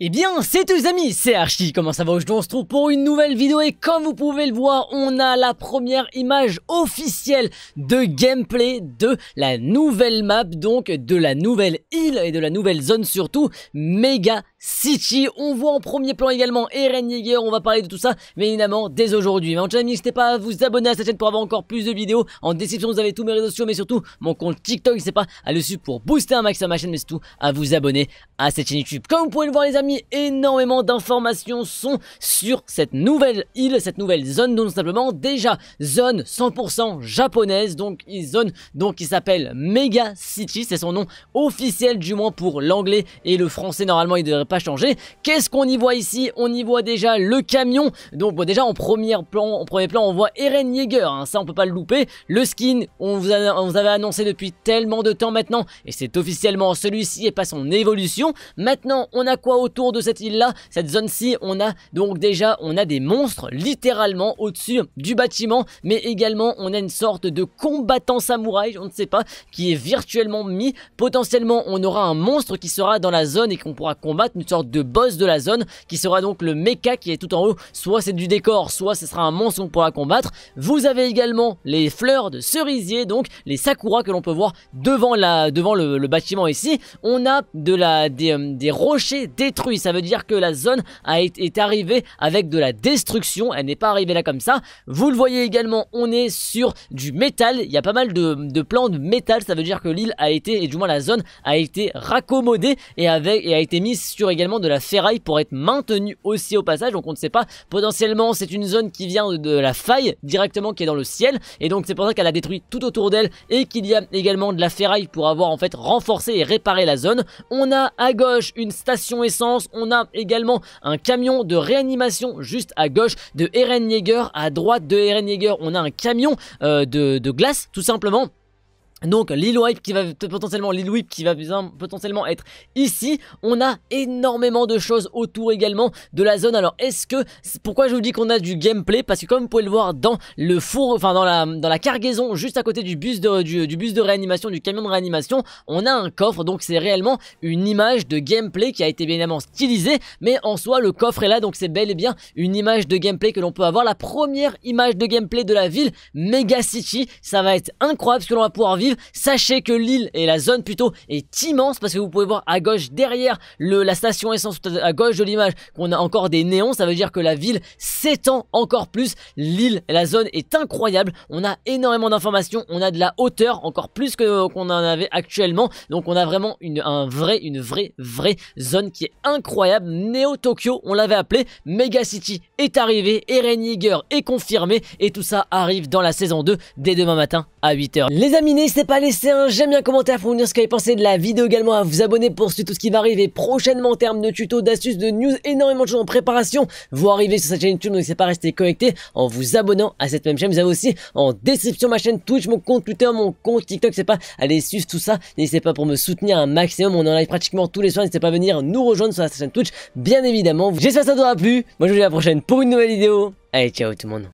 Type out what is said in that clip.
Eh bien, c'est tous les amis, c'est Archie, comment ça va Aujourd'hui on se trouve pour une nouvelle vidéo et comme vous pouvez le voir, on a la première image officielle de gameplay de la nouvelle map, donc de la nouvelle île et de la nouvelle zone surtout, Mega City. On voit en premier plan également Eren Yeager, on va parler de tout ça, mais évidemment dès aujourd'hui. Mais en tout cas, n'hésitez pas à vous abonner à cette chaîne pour avoir encore plus de vidéos. En description, vous avez tous mes réseaux sociaux, mais surtout mon compte TikTok, c'est pas à le suivre pour booster un maximum ma chaîne, mais surtout à vous abonner à cette chaîne YouTube. Comme vous pouvez le voir les amis, énormément d'informations sont sur cette nouvelle île, cette nouvelle zone, donc simplement déjà zone 100% japonaise, donc zone donc qui s'appelle Mega City, c'est son nom officiel du moins pour l'anglais et le français, normalement il ne devrait pas changer. Qu'est-ce qu'on y voit ici On y voit déjà le camion, donc déjà en premier plan, en premier plan on voit Eren Yeager, hein, ça on peut pas le louper, le skin, on vous, avait annoncé depuis tellement de temps maintenant, et c'est officiellement celui-ci et pas son évolution. Maintenant on a quoi autant? de cette île-là, cette zone-ci, on a donc déjà on a des monstres littéralement au-dessus du bâtiment, mais également on a une sorte de combattant samouraï, on ne sait pas, qui est virtuellement mis. Potentiellement, on aura un monstre qui sera dans la zone et qu'on pourra combattre, une sorte de boss de la zone, qui sera donc le mecha qui est tout en haut. Soit c'est du décor, soit ce sera un monstre qu'on pourra combattre. Vous avez également les fleurs de cerisier, donc les sakuras que l'on peut voir devant, la, devant le, bâtiment ici. On a de la, des, euh, des rochers détruits ça veut dire que la zone a est arrivée avec de la destruction. Elle n'est pas arrivée là comme ça. Vous le voyez également, on est sur du métal. Il y a pas mal de, plans de métal. Ça veut dire que l'île a été, et du moins la zone a été raccommodée et, avec, et a été mise sur également de la ferraille pour être maintenue aussi au passage. Donc on ne sait pas. Potentiellement, c'est une zone qui vient de, de la faille directement qui est dans le ciel. Et donc c'est pour ça qu'elle a détruit tout autour d'elle et qu'il y a également de la ferraille pour avoir en fait renforcé et réparé la zone. On a à gauche une station essence on a également un camion de réanimation juste à gauche de Eren Jaeger. À droite de Eren on a un camion euh, de glace tout simplement. Donc Lil Whip qui va potentiellement qui va potentiellement être ici. On a énormément de choses autour également de la zone. Alors est-ce que pourquoi je vous dis qu'on a du gameplay Parce que comme vous pouvez le voir dans le four, enfin dans la dans la cargaison juste à côté du bus de du, bus de réanimation, du camion de réanimation, on a un coffre. Donc c'est réellement une image de gameplay qui a été bien évidemment stylisée, mais en soi le coffre est là. Donc c'est bel et bien une image de gameplay que l'on peut avoir. La première image de gameplay de la ville Mega City. Ça va être incroyable ce que l'on va pouvoir vivre Sachez que l'île et la zone plutôt est immense parce que vous pouvez voir à gauche derrière le, la station essence à gauche de l'image qu'on a encore des néons. Ça veut dire que la ville s'étend encore plus. L'île et la zone est incroyable. On a énormément d'informations. On a de la hauteur encore plus que qu'on en avait actuellement. Donc on a vraiment une, un vrai, une vraie, vraie zone qui est incroyable. Neo Tokyo, on l'avait appelé. Mega City est arrivé. Eren Yeager est confirmé. Et tout ça arrive dans la saison 2 dès demain matin à 8h. Les amis, n'hésitez pas à laisser un j'aime bien, un commentaire pour me dire ce que vous avez pensé de la vidéo également, à vous abonner pour suivre tout ce qui va arriver prochainement en termes de tutos, d'astuces, de news, énormément de choses en préparation. Vous arrivez sur cette chaîne YouTube, donc n'hésitez pas à rester connecté en vous abonnant à cette même chaîne. Vous avez aussi en description ma chaîne Twitch, mon compte Twitter, mon compte TikTok, c'est pas aller suivre tout ça. N'hésitez pas pour me soutenir un maximum, on est en live pratiquement tous les soirs, n'hésitez pas à venir nous rejoindre sur la chaîne Twitch, bien évidemment. J'espère que ça vous aura plu. Moi je vous dis à la prochaine pour une nouvelle vidéo. Allez, ciao tout le monde.